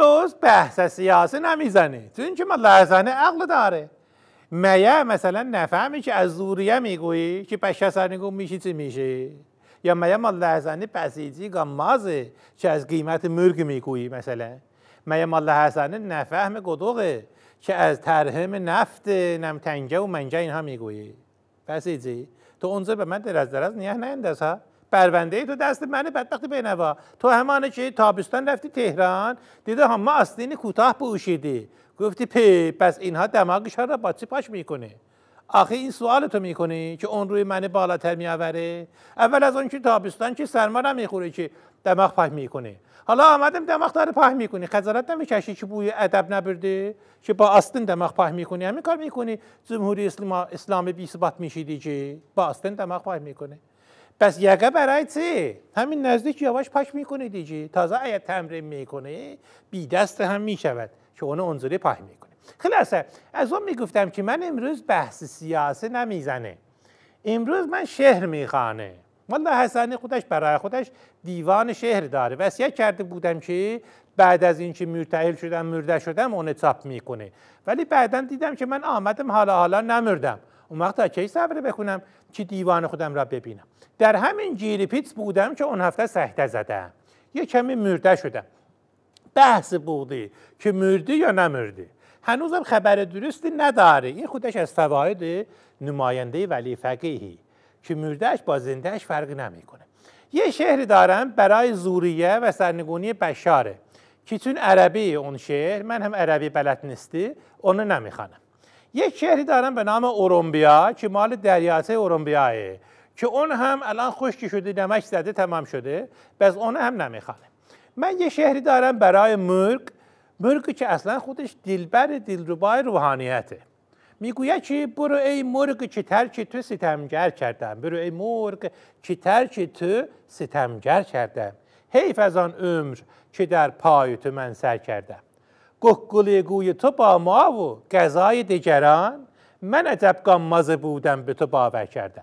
امروز بحث سیاسی نمیزنه تو اینکه ما لحظانه عقل داره میه مثلا نفهمی که از زوریه میگویی که پشه نگو میشی چی میشه یا میه ما لحظانه پسیجی گمازه که از قیمت مرگ میگویی مثلا میه ما لحظانه نفهم گدوغه که از ترهم نفت نمتنجه و منجه اینها میگویی پسیجی تو اونجا به من درست دراز نیه نه ها پرونده تو دست من بدبخت بینوا تو همانه که تابستان رفتی تهران دیده همه آستین کوتاه پوشیدی گفتی پی پس اینها دماغش را با چی پاش میکنه آخه این سوال تو میکنی که اون روی من بالاتر میآوره اول از اون که تابستان که سرما نمیخوره که دماغ پاش میکنه حالا آمدم دماغ داره پاه میکنی خزارت نمیکشی که بوی ادب نبرده که با آستین دماغ پاه میکنی همین کار میکنی جمهوری اسلام اسلامی میشیدی که با آستین دماغ پاه میکنه پس یکه برای چه همین نزدیک یواش پاک میکنه دیجی تازه اگر تمرین میکنه بی دست هم میشود که اون انزوری پاک میکنه خلاصه از اون میگفتم که من امروز بحث سیاسه نمیزنه امروز من شهر میخانه والله حسن خودش برای خودش دیوان شهر داره وصیت کرده بودم که بعد از اینکه مرتعل شدم مرده شدم اون چاپ میکنه ولی بعدا دیدم که من آمدم حالا حالا نمردم اون وقت تا کی صبر بکنم که دیوان خودم را ببینم در همین جیری بودم که اون هفته سهته زدم یه کمی مرده شدم بحث بودی که مردی یا نمردی هنوزم خبر درستی نداره این خودش از فواید نماینده ولی فقیهی که مردهش با زندهش فرقی نمیکنه یه شهری دارم برای زوریه و سرنگونی بشاره که چون عربی اون شهر من هم عربی بلد نیستی اونو نمیخوانم یک شهری دارن به نام اورمبیا که مال دریاسه اورمبیاه که اون هم الان خشکی شده نمک زده تمام شده بس اون هم نمیخوانه من یه شهری دارم برای مرگ مرگی که اصلا خودش دلبر دلربای روحانیته میگوید که برو ای مرگ که ترک تو ستمگر کردم برو ای مرگ که ترک تو ستمگر کردم حیف از آن عمر که در پای تو من سر کردم گهگلی گوی تو با ما و غذای دیگران من ادبگان بودم به تو باور کردم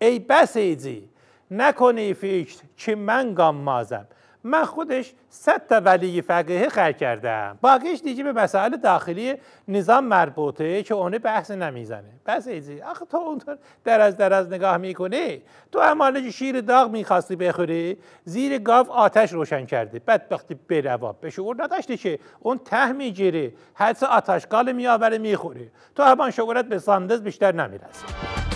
ای بسیجی نکنی فکر که من گامازم من خودش صد تا ولی فقیه خر کردم باقیش دیگه به مسائل داخلی نظام مربوطه که اونه بحث نمیزنه بس ایزی آخه تو اونطور در از در نگاه میکنه تو امالج شیر داغ میخواستی بخوری زیر گاف آتش روشن کردی بعد وقتی برواب به شعور نداشته که اون ته میگیری حدس آتشگال میآوره میخوری تو همان شعورت به ساندز بیشتر نمیرسه